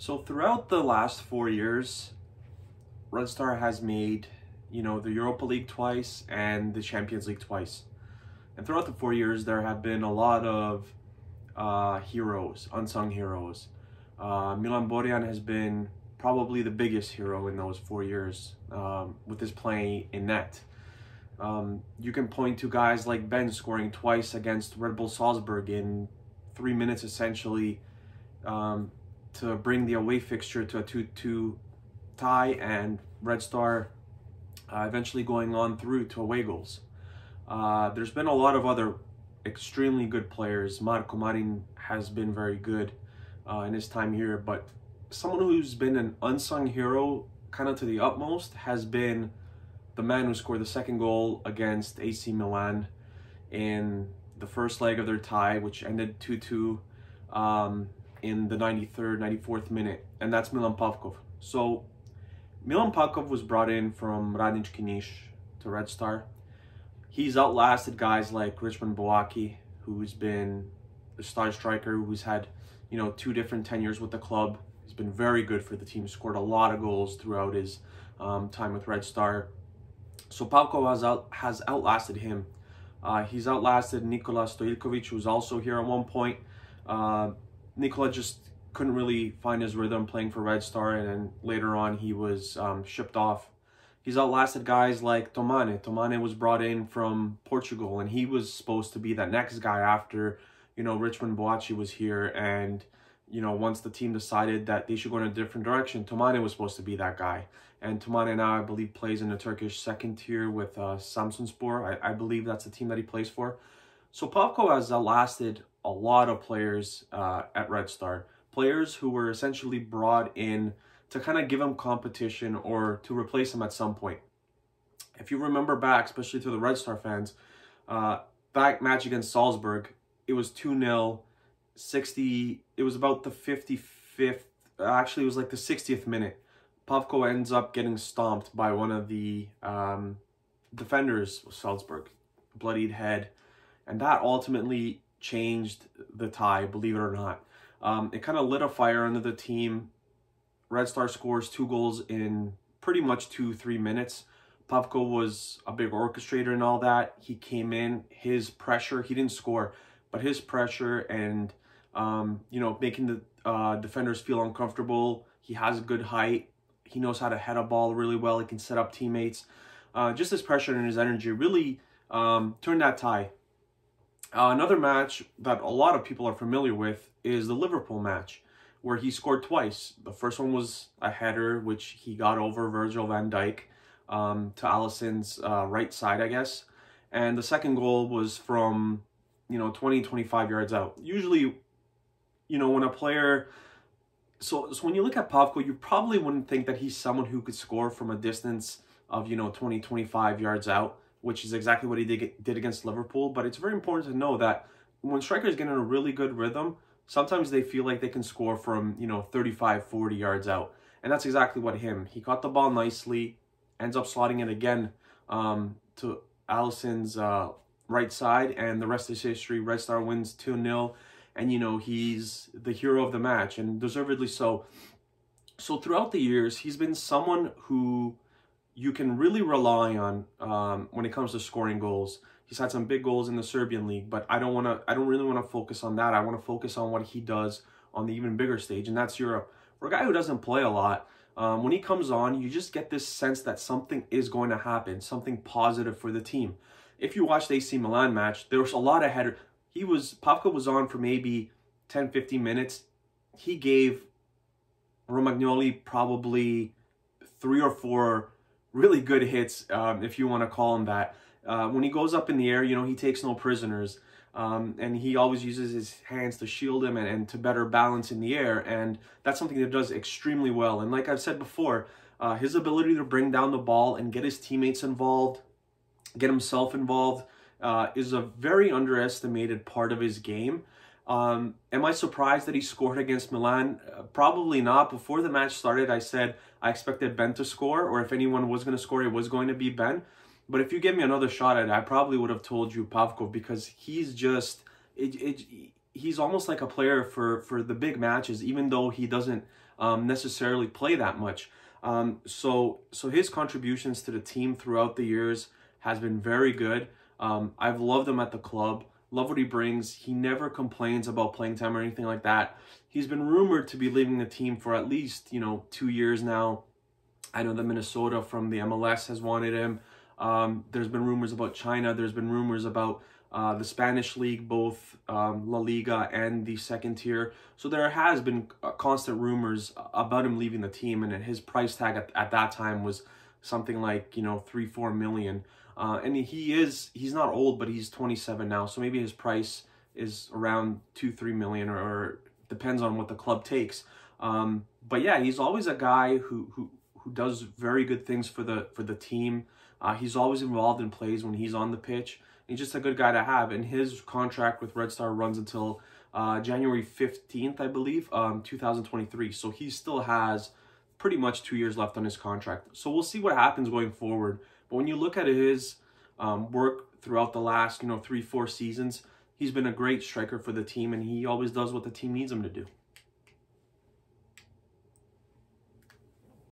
So throughout the last four years, Red Star has made, you know, the Europa League twice and the Champions League twice. And throughout the four years, there have been a lot of uh, heroes, unsung heroes. Uh, Milan Borjan has been probably the biggest hero in those four years um, with his play in net. Um, you can point to guys like Ben scoring twice against Red Bull Salzburg in three minutes essentially um, to bring the away fixture to a 2-2 tie and Red Star uh, eventually going on through to away goals. Uh, there's been a lot of other extremely good players. Marco Marin has been very good uh, in his time here, but someone who's been an unsung hero kind of to the utmost has been the man who scored the second goal against AC Milan in the first leg of their tie, which ended 2-2. Um, in the 93rd, 94th minute, and that's Milan Pavkov. So Milan Pavkov was brought in from Radin Kinish to Red Star. He's outlasted guys like Richmond Boaki, who's been a star striker, who's had, you know, two different tenures with the club. He's been very good for the team, scored a lot of goals throughout his um, time with Red Star. So Pavkov has, out, has outlasted him. Uh, he's outlasted Nikola Stojkovic, who was also here at one point. Uh, Nicola just couldn't really find his rhythm playing for Red Star, and then later on he was um, shipped off. He's outlasted guys like Tomane. Tomane was brought in from Portugal, and he was supposed to be that next guy after, you know, Richmond Boachi was here. And, you know, once the team decided that they should go in a different direction, Tomane was supposed to be that guy. And Tomane now, I believe, plays in the Turkish second tier with uh, I, I believe that's the team that he plays for. So Popko has outlasted a lot of players uh, at Red Star, players who were essentially brought in to kind of give them competition or to replace them at some point. If you remember back, especially to the Red Star fans, uh, match against Salzburg, it was 2-0, 60, it was about the 55th, actually it was like the 60th minute. Pavko ends up getting stomped by one of the um, defenders of Salzburg, bloodied head, and that ultimately changed the tie, believe it or not. Um, it kind of lit a fire under the team. Red Star scores two goals in pretty much two, three minutes. Pavko was a big orchestrator and all that. He came in, his pressure, he didn't score, but his pressure and, um, you know, making the uh, defenders feel uncomfortable. He has a good height. He knows how to head a ball really well. He can set up teammates. Uh, just his pressure and his energy really um, turned that tie uh, another match that a lot of people are familiar with is the Liverpool match, where he scored twice. The first one was a header, which he got over Virgil van Dijk um, to Allison's uh, right side, I guess. And the second goal was from, you know, 20, 25 yards out. Usually, you know, when a player... So, so when you look at Pavko, you probably wouldn't think that he's someone who could score from a distance of, you know, 20, 25 yards out which is exactly what he did, did against Liverpool. But it's very important to know that when strikers get in a really good rhythm, sometimes they feel like they can score from, you know, 35, 40 yards out. And that's exactly what him. He caught the ball nicely, ends up slotting it again um, to Allison's uh, right side, and the rest is history. Red Star wins 2-0, and, you know, he's the hero of the match, and deservedly so. So throughout the years, he's been someone who you can really rely on um, when it comes to scoring goals. He's had some big goals in the Serbian league, but I don't want to. I don't really want to focus on that. I want to focus on what he does on the even bigger stage, and that's Europe. For a guy who doesn't play a lot, um, when he comes on, you just get this sense that something is going to happen, something positive for the team. If you watch the AC Milan match, there was a lot of header. He was Popka was on for maybe 10, 15 minutes. He gave Romagnoli probably three or four really good hits, um, if you want to call him that. Uh, when he goes up in the air, you know, he takes no prisoners. Um, and he always uses his hands to shield him and, and, to better balance in the air. And that's something that does extremely well. And like I've said before, uh, his ability to bring down the ball and get his teammates involved, get himself involved, uh, is a very underestimated part of his game. Um, am I surprised that he scored against Milan? Uh, probably not. Before the match started, I said I expected Ben to score, or if anyone was going to score, it was going to be Ben. But if you gave me another shot at it, I probably would have told you Pavkov because he's just it, it he's almost like a player for for the big matches, even though he doesn't um, necessarily play that much. Um, so so his contributions to the team throughout the years has been very good. Um, I've loved him at the club. Love what he brings. He never complains about playing time or anything like that. He's been rumored to be leaving the team for at least, you know, two years now. I know that Minnesota from the MLS has wanted him. Um, there's been rumors about China. There's been rumors about uh, the Spanish league, both um, La Liga and the second tier. So there has been uh, constant rumors uh, about him leaving the team, and his price tag at, at that time was something like you know three four million uh, and he is he's not old but he's 27 now so maybe his price is around two three million or, or depends on what the club takes um, but yeah he's always a guy who who who does very good things for the for the team uh, he's always involved in plays when he's on the pitch he's just a good guy to have and his contract with red star runs until uh, january 15th i believe um, 2023 so he still has pretty much two years left on his contract. So we'll see what happens going forward. But when you look at his um, work throughout the last, you know, three, four seasons, he's been a great striker for the team and he always does what the team needs him to do.